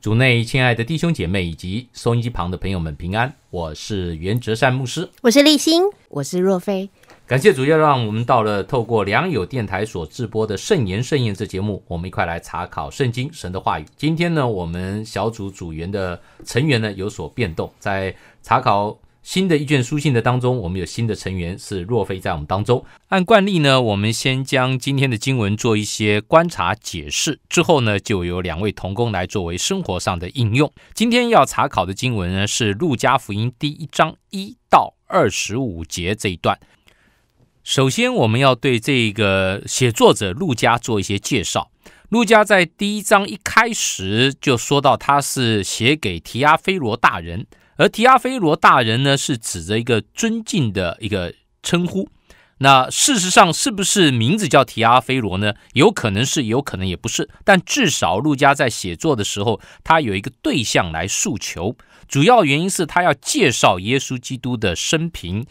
主内亲爱的弟兄姐妹以及收音机旁的朋友们平安，我是袁哲善牧师，我是立新，我是若飞。感谢主，要让我们到了透过良友电台所直播的圣言盛宴这节目，我们一块来查考圣经神的话语。今天呢，我们小组组员的成员呢有所变动，在查考新的一卷书信的当中，我们有新的成员是若飞在我们当中。按惯例呢，我们先将今天的经文做一些观察解释，之后呢，就由两位同工来作为生活上的应用。今天要查考的经文呢，是路加福音第一章一到二十五节这一段。首先，我们要对这个写作者陆家做一些介绍。陆家在第一章一开始就说到，他是写给提阿菲罗大人，而提阿菲罗大人呢，是指着一个尊敬的一个称呼。那事实上，是不是名字叫提阿菲罗呢？有可能是，有可能也不是。但至少陆家在写作的时候，他有一个对象来诉求，主要原因是他要介绍耶稣基督的生平。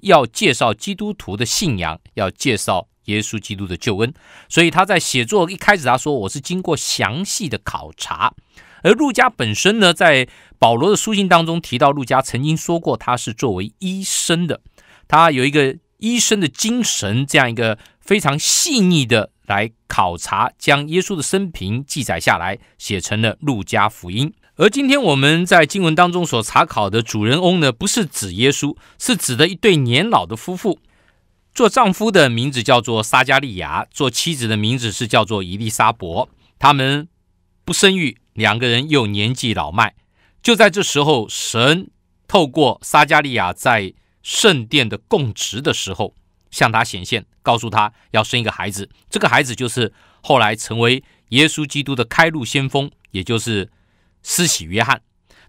要介绍基督徒的信仰，要介绍耶稣基督的救恩，所以他在写作一开始他说：“我是经过详细的考察。”而路加本身呢，在保罗的书信当中提到，路加曾经说过他是作为医生的，他有一个医生的精神，这样一个非常细腻的来考察，将耶稣的生平记载下来，写成了《路加福音》。而今天我们在经文当中所查考的主人翁呢，不是指耶稣，是指的一对年老的夫妇。做丈夫的名字叫做撒加利亚，做妻子的名字是叫做以利沙伯。他们不生育，两个人又年纪老迈。就在这时候，神透过撒加利亚在圣殿的供职的时候，向他显现，告诉他要生一个孩子。这个孩子就是后来成为耶稣基督的开路先锋，也就是。慈禧约翰，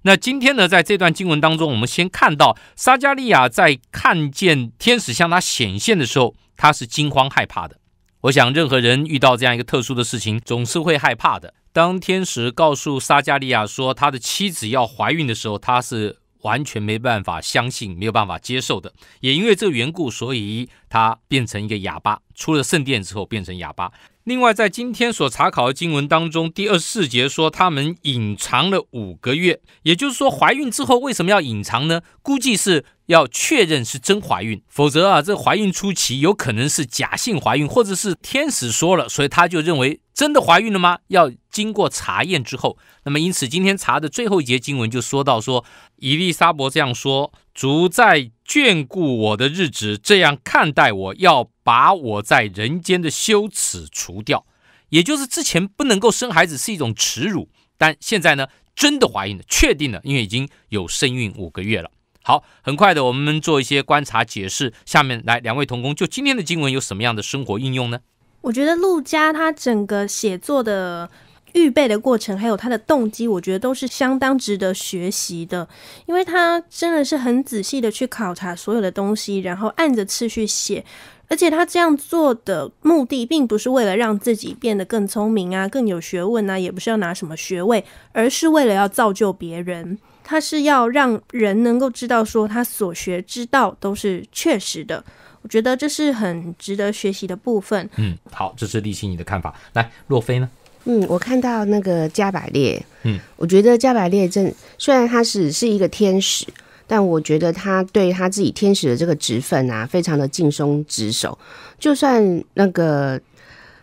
那今天呢，在这段经文当中，我们先看到撒加利亚在看见天使向他显现的时候，他是惊慌害怕的。我想，任何人遇到这样一个特殊的事情，总是会害怕的。当天使告诉撒加利亚说他的妻子要怀孕的时候，他是完全没办法相信，没有办法接受的。也因为这个缘故，所以他变成一个哑巴。出了圣殿之后变成哑巴。另外，在今天所查考的经文当中，第二十四节说他们隐藏了五个月，也就是说怀孕之后为什么要隐藏呢？估计是要确认是真怀孕，否则啊，这怀孕初期有可能是假性怀孕，或者是天使说了，所以他就认为真的怀孕了吗？要经过查验之后，那么因此今天查的最后一节经文就说到说，以利沙伯这样说：“主在眷顾我的日子，这样看待我，要。”把我在人间的羞耻除掉，也就是之前不能够生孩子是一种耻辱，但现在呢，真的怀孕了，确定了，因为已经有身孕五个月了。好，很快的，我们做一些观察解释。下面来两位同工，就今天的经文有什么样的生活应用呢？我觉得陆家他整个写作的预备的过程，还有他的动机，我觉得都是相当值得学习的，因为他真的是很仔细的去考察所有的东西，然后按着次序写。而且他这样做的目的，并不是为了让自己变得更聪明啊、更有学问啊，也不是要拿什么学位，而是为了要造就别人。他是要让人能够知道，说他所学之道都是确实的。我觉得这是很值得学习的部分。嗯，好，这是立青你的看法。来，若飞呢？嗯，我看到那个加百列。嗯，我觉得加百列正虽然他是是一个天使。但我觉得他对他自己天使的这个职分啊，非常的尽忠职守。就算那个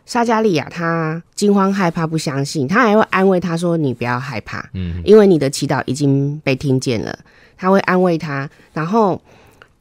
沙加利亚他惊慌害怕、不相信，他还会安慰他说：“你不要害怕，嗯，因为你的祈祷已经被听见了。”他会安慰他，然后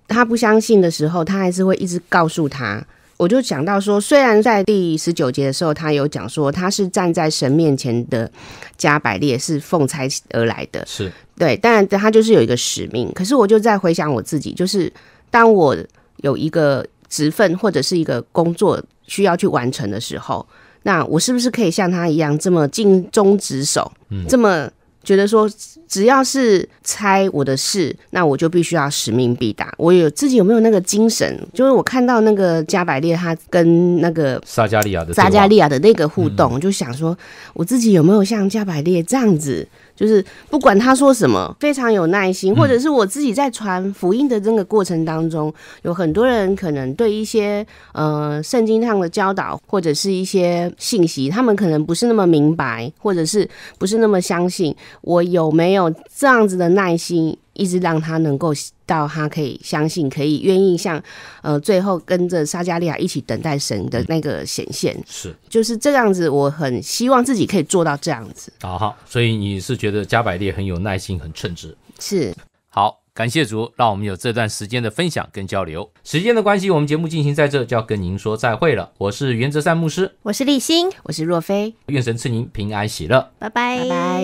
他不相信的时候，他还是会一直告诉他。我就讲到说，虽然在第十九节的时候，他有讲说他是站在神面前的加百列是奉差而来的，是对，但然他就是有一个使命。可是我就在回想我自己，就是当我有一个职分或者是一个工作需要去完成的时候，那我是不是可以像他一样这么尽忠职守，这么？觉得说，只要是猜我的事，那我就必须要使命必达。我有自己有没有那个精神？就是我看到那个加百列他跟那个撒加利亚的撒加利亚的那个互动，就想说，我自己有没有像加百列这样子？就是不管他说什么，非常有耐心，或者是我自己在传福音的这个过程当中，有很多人可能对一些呃圣经上的教导或者是一些信息，他们可能不是那么明白，或者是不是那么相信，我有没有这样子的耐心？一直让他能够到他可以相信、可以愿意像呃最后跟着撒加利亚一起等待神的那个显现，是就是这样子。我很希望自己可以做到这样子。好好，所以你是觉得加百列很有耐心、很称职。是好，感谢主，让我们有这段时间的分享跟交流。时间的关系，我们节目进行在这就要跟您说再会了。我是袁泽善牧师，我是立新，我是若飞。愿神赐您平安喜乐，拜拜拜。